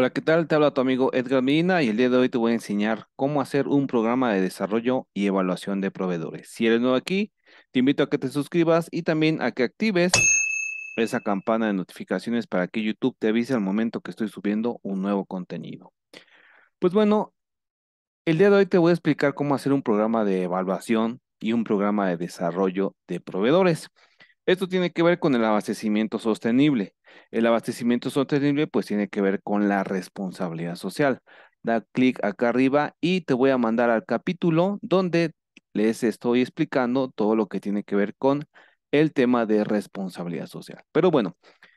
Hola, ¿qué tal? Te habla tu amigo Edgar Medina y el día de hoy te voy a enseñar cómo hacer un programa de desarrollo y evaluación de proveedores. Si eres nuevo aquí, te invito a que te suscribas y también a que actives esa campana de notificaciones para que YouTube te avise al momento que estoy subiendo un nuevo contenido. Pues bueno, el día de hoy te voy a explicar cómo hacer un programa de evaluación y un programa de desarrollo de proveedores. Esto tiene que ver con el abastecimiento sostenible. El abastecimiento sostenible pues tiene que ver con la responsabilidad social. Da clic acá arriba y te voy a mandar al capítulo donde les estoy explicando todo lo que tiene que ver con el tema de responsabilidad social. Pero bueno,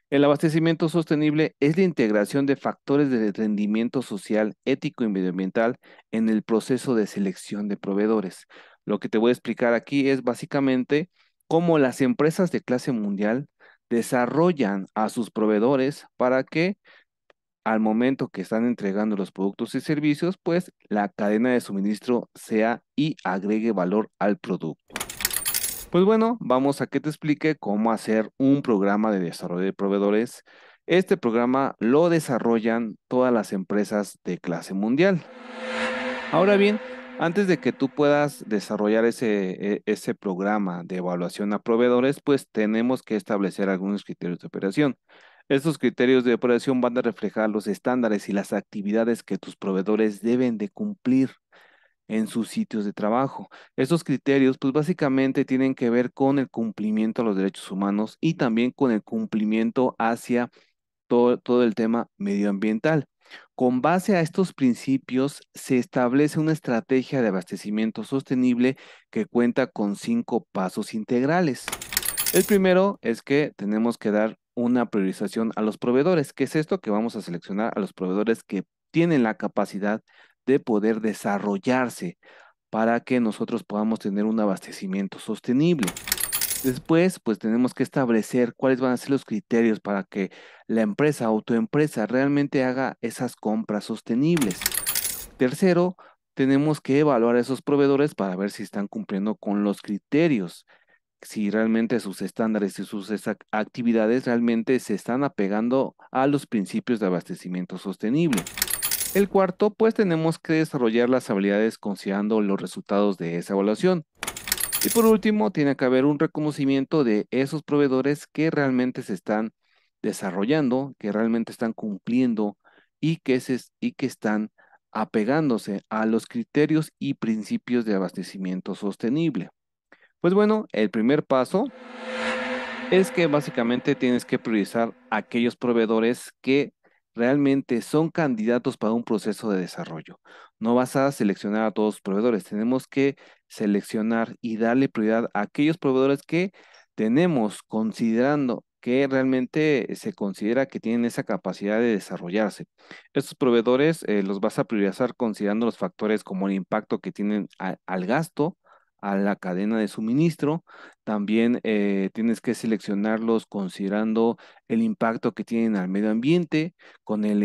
el abastecimiento sostenible es la integración de factores de rendimiento social, ético y medioambiental en el proceso de selección de proveedores. Lo que te voy a explicar aquí es básicamente cómo las empresas de clase mundial desarrollan a sus proveedores para que al momento que están entregando los productos y servicios, pues la cadena de suministro sea y agregue valor al producto. Pues bueno, vamos a que te explique cómo hacer un programa de desarrollo de proveedores. Este programa lo desarrollan todas las empresas de clase mundial. Ahora bien, antes de que tú puedas desarrollar ese, e, ese programa de evaluación a proveedores, pues tenemos que establecer algunos criterios de operación. Estos criterios de operación van a reflejar los estándares y las actividades que tus proveedores deben de cumplir en sus sitios de trabajo. Estos criterios, pues básicamente tienen que ver con el cumplimiento a los derechos humanos y también con el cumplimiento hacia todo el tema medioambiental. Con base a estos principios, se establece una estrategia de abastecimiento sostenible que cuenta con cinco pasos integrales. El primero es que tenemos que dar una priorización a los proveedores. que es esto? Que vamos a seleccionar a los proveedores que tienen la capacidad de poder desarrollarse para que nosotros podamos tener un abastecimiento sostenible. Después, pues tenemos que establecer cuáles van a ser los criterios para que la empresa, o empresa realmente haga esas compras sostenibles. Tercero, tenemos que evaluar a esos proveedores para ver si están cumpliendo con los criterios, si realmente sus estándares y sus actividades realmente se están apegando a los principios de abastecimiento sostenible. El cuarto, pues tenemos que desarrollar las habilidades considerando los resultados de esa evaluación. Y por último, tiene que haber un reconocimiento de esos proveedores que realmente se están desarrollando, que realmente están cumpliendo y que, y que están apegándose a los criterios y principios de abastecimiento sostenible. Pues bueno, el primer paso es que básicamente tienes que priorizar aquellos proveedores que realmente son candidatos para un proceso de desarrollo. No vas a seleccionar a todos los proveedores, tenemos que seleccionar y darle prioridad a aquellos proveedores que tenemos considerando que realmente eh, se considera que tienen esa capacidad de desarrollarse. Estos proveedores eh, los vas a priorizar considerando los factores como el impacto que tienen al gasto, a la cadena de suministro. También eh, tienes que seleccionarlos considerando el impacto que tienen al medio ambiente, con el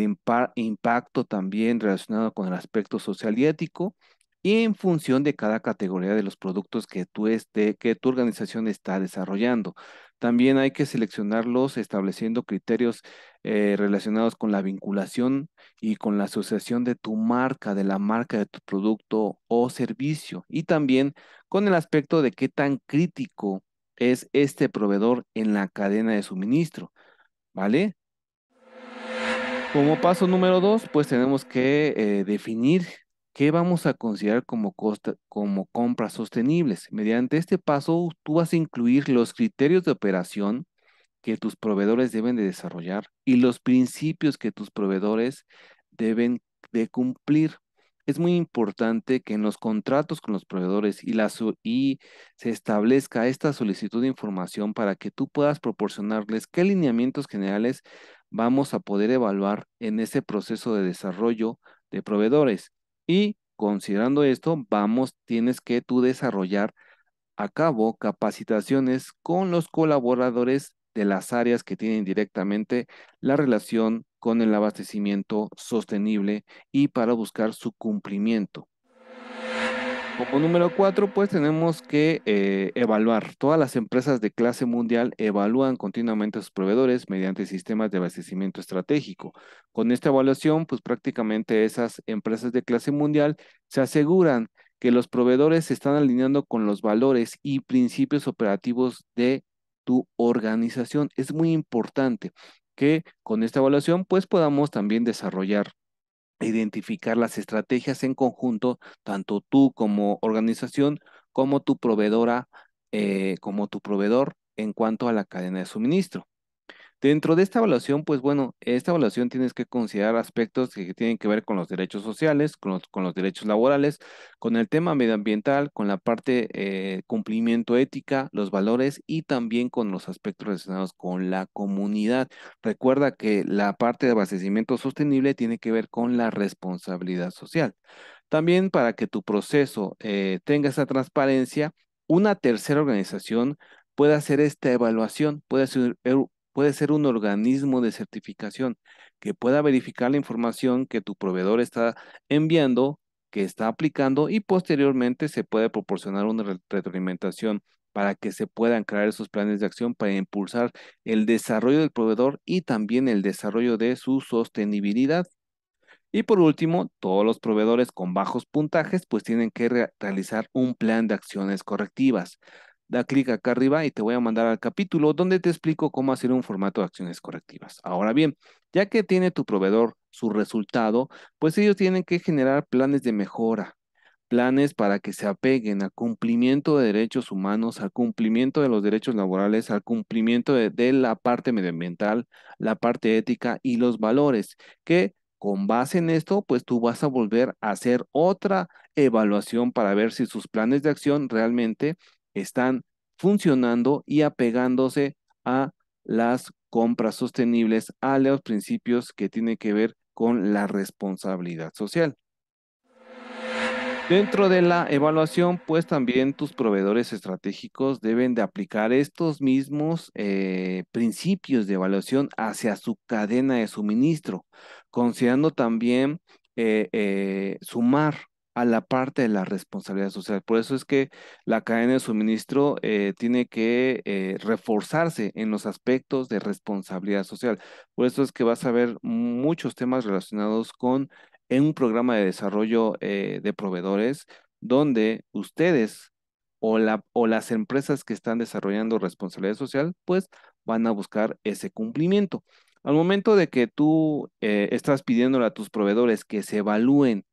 impacto también relacionado con el aspecto social y ético, y en función de cada categoría de los productos que esté, que tu organización está desarrollando. También hay que seleccionarlos estableciendo criterios eh, relacionados con la vinculación y con la asociación de tu marca, de la marca de tu producto o servicio. Y también con el aspecto de qué tan crítico es este proveedor en la cadena de suministro. ¿Vale? Como paso número dos, pues tenemos que eh, definir ¿Qué vamos a considerar como, compras sostenibles? Mediante este paso, tú vas a incluir los criterios de operación que tus proveedores deben de desarrollar y los principios que tus proveedores deben de cumplir. Es muy importante que en los contratos con los proveedores y, y se establezca esta solicitud de información para que tú puedas proporcionarles qué lineamientos generales vamos a poder evaluar en ese proceso de desarrollo de proveedores y considerando esto, vamos, tienes que tú desarrollar a cabo capacitaciones con los colaboradores de las áreas que tienen directamente la relación con el abastecimiento sostenible y para buscar su cumplimiento. Como número cuatro, pues tenemos que eh, evaluar. Todas las empresas de clase mundial evalúan continuamente a sus proveedores mediante sistemas de abastecimiento estratégico. Con esta evaluación, pues prácticamente esas empresas de clase mundial se aseguran que los proveedores se están alineando con los valores y principios operativos de tu organización. Es muy importante que con esta evaluación, pues podamos también desarrollar identificar las estrategias en conjunto, tanto tú como organización, como tu proveedora, eh, como tu proveedor en cuanto a la cadena de suministro. Dentro de esta evaluación, pues bueno, esta evaluación tienes que considerar aspectos que tienen que ver con los derechos sociales, con los, derechos laborales, con el tema medioambiental, con la parte eh, cumplimiento ética, los valores y también con los aspectos relacionados con la comunidad. Recuerda que la parte de abastecimiento sostenible tiene que ver con la responsabilidad social. También para que tu proceso eh, tenga esa transparencia, una tercera organización puede hacer esta evaluación, puede hacer un puede ser un organismo de certificación que pueda verificar la información que tu proveedor está enviando, que está aplicando y posteriormente se puede proporcionar una retroalimentación para que se puedan crear esos planes de acción para impulsar el desarrollo del proveedor y también el desarrollo de su sostenibilidad. Y por último, todos los proveedores con bajos puntajes pues tienen que realizar un plan de acciones correctivas da clic acá arriba y te voy a mandar al capítulo donde te explico cómo hacer un formato de acciones correctivas. Ahora bien, ya que tiene tu proveedor su resultado, pues ellos tienen que generar planes de mejora, planes para que se apeguen al cumplimiento de derechos humanos, al cumplimiento de los derechos laborales, al cumplimiento de, de la parte medioambiental, la parte ética y los valores que con base en esto, pues tú vas a volver a hacer otra evaluación para ver si sus planes de acción realmente están funcionando y apegándose a las compras sostenibles, a los principios que tienen que ver con la responsabilidad social. Dentro de la evaluación, pues también tus proveedores estratégicos deben de aplicar estos mismos eh, principios de evaluación hacia su cadena de suministro, considerando también eh, eh, sumar a la parte de la responsabilidad social. Por eso es que la cadena de suministro eh, tiene que eh, reforzarse en los aspectos de responsabilidad social. Por eso es que vas a ver muchos temas relacionados con en un programa de desarrollo eh, de proveedores donde ustedes o, o las empresas que están desarrollando responsabilidad social, pues van a buscar ese cumplimiento. Al momento de que tú estás pidiéndole a tus proveedores que se evalúen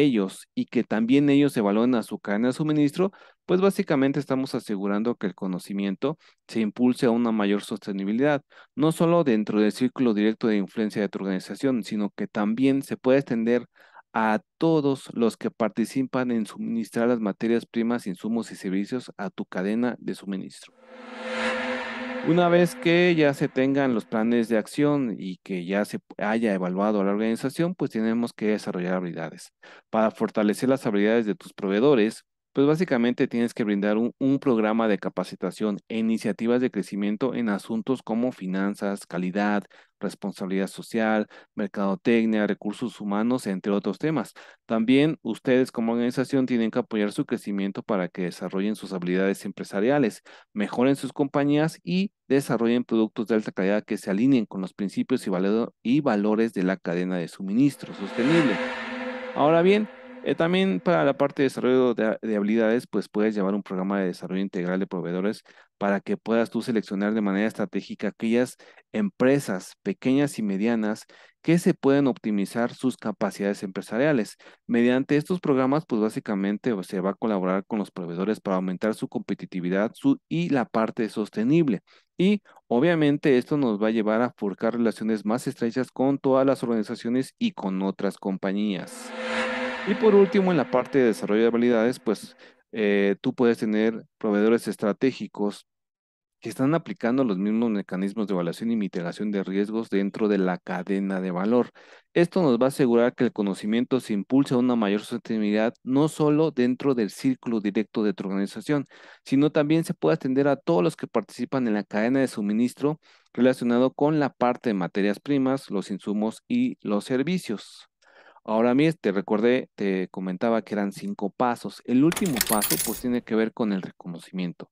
ellos y que también ellos evalúen a su cadena de suministro, pues básicamente estamos asegurando que el conocimiento se impulse a una mayor sostenibilidad, no solo dentro del círculo directo de influencia de tu organización, sino que también se puede extender a todos los que participan en suministrar las materias primas, insumos y servicios a tu cadena de suministro. Una vez que ya se tengan los planes de acción y que ya se haya evaluado la organización, pues tenemos que desarrollar habilidades. Para fortalecer las habilidades de tus proveedores, pues básicamente tienes que brindar un, programa de capacitación e iniciativas de crecimiento en asuntos como finanzas, calidad, responsabilidad social, mercadotecnia, recursos humanos, entre otros temas. También ustedes como organización tienen que apoyar su crecimiento para que desarrollen sus habilidades empresariales, mejoren sus compañías y desarrollen productos de alta calidad que se alineen con los principios y valores de la cadena de suministro sostenible. Ahora bien, eh, también para la parte de desarrollo de, habilidades, pues puedes llevar un programa de desarrollo integral de proveedores para que puedas tú seleccionar de manera estratégica aquellas empresas pequeñas y medianas que se pueden optimizar sus capacidades empresariales. Mediante estos programas, pues básicamente se va a colaborar con los proveedores para aumentar su competitividad su, y la parte sostenible. Y obviamente esto nos va a llevar a forjar relaciones más estrechas con todas las organizaciones y con otras compañías. Y por último, en la parte de desarrollo de habilidades, pues eh, tú puedes tener proveedores estratégicos que están aplicando los mismos mecanismos de evaluación y mitigación de riesgos dentro de la cadena de valor. Esto nos va a asegurar que el conocimiento se impulse a una mayor sostenibilidad, no solo dentro del círculo directo de tu organización, sino también se puede atender a todos los que participan en la cadena de suministro relacionado con la parte de materias primas, los insumos y los servicios. Ahora mí te este, recordé, te comentaba que eran cinco pasos. El último paso pues tiene que ver con el reconocimiento.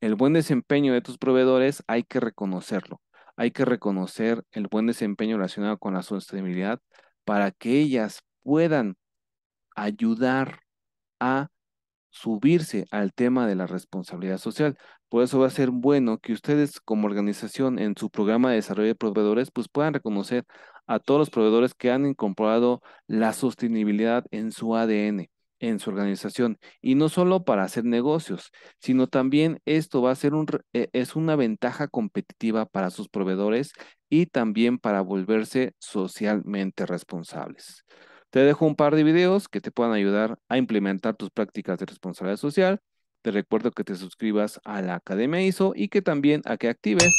El buen desempeño de tus proveedores hay que reconocerlo. Hay que reconocer el buen desempeño relacionado con la sostenibilidad para que ellas puedan ayudar a subirse al tema de la responsabilidad social. Por eso va a ser bueno que ustedes como organización en su programa de desarrollo de proveedores pues puedan reconocer a todos los proveedores que han incorporado la sostenibilidad en su ADN, en su organización, y no solo para hacer negocios, sino también esto va a ser un, eh, es una ventaja competitiva para sus proveedores y también para volverse socialmente responsables. Te dejo un par de videos que te puedan ayudar a implementar tus prácticas de responsabilidad social. Te recuerdo que te suscribas a la Academia ISO y que también a que actives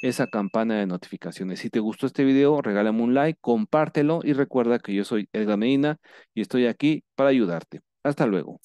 esa campana de notificaciones. Si te gustó este video, regálame un like, compártelo y recuerda que yo soy Edgar Medina y estoy aquí para ayudarte. Hasta luego.